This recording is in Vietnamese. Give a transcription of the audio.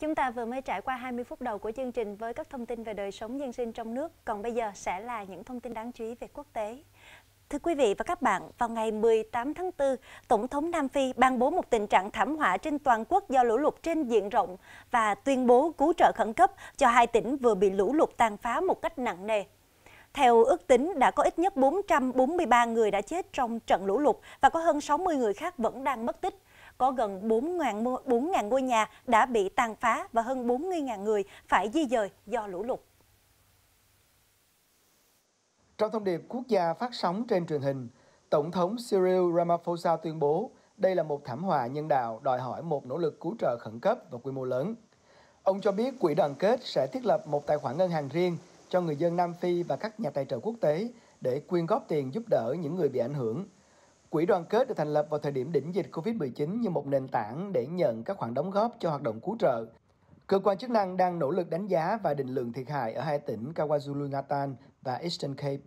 Chúng ta vừa mới trải qua 20 phút đầu của chương trình với các thông tin về đời sống dân sinh trong nước, còn bây giờ sẽ là những thông tin đáng chú ý về quốc tế. Thưa quý vị và các bạn, vào ngày 18 tháng 4, Tổng thống Nam Phi ban bố một tình trạng thảm họa trên toàn quốc do lũ lụt trên diện rộng và tuyên bố cứu trợ khẩn cấp cho hai tỉnh vừa bị lũ lụt tàn phá một cách nặng nề. Theo ước tính, đã có ít nhất 443 người đã chết trong trận lũ lụt và có hơn 60 người khác vẫn đang mất tích có gần 4.000 ngôi nhà đã bị tàn phá và hơn 40.000 người phải di dời do lũ lụt. Trong thông điệp quốc gia phát sóng trên truyền hình, Tổng thống Cyril Ramaphosa tuyên bố đây là một thảm họa nhân đạo đòi hỏi một nỗ lực cứu trợ khẩn cấp và quy mô lớn. Ông cho biết quỹ đoàn kết sẽ thiết lập một tài khoản ngân hàng riêng cho người dân Nam Phi và các nhà tài trợ quốc tế để quyên góp tiền giúp đỡ những người bị ảnh hưởng. Quỹ đoàn kết được thành lập vào thời điểm đỉnh dịch COVID-19 như một nền tảng để nhận các khoản đóng góp cho hoạt động cứu trợ. Cơ quan chức năng đang nỗ lực đánh giá và định lượng thiệt hại ở hai tỉnh KwaZulu-Natal và Eastern Cape.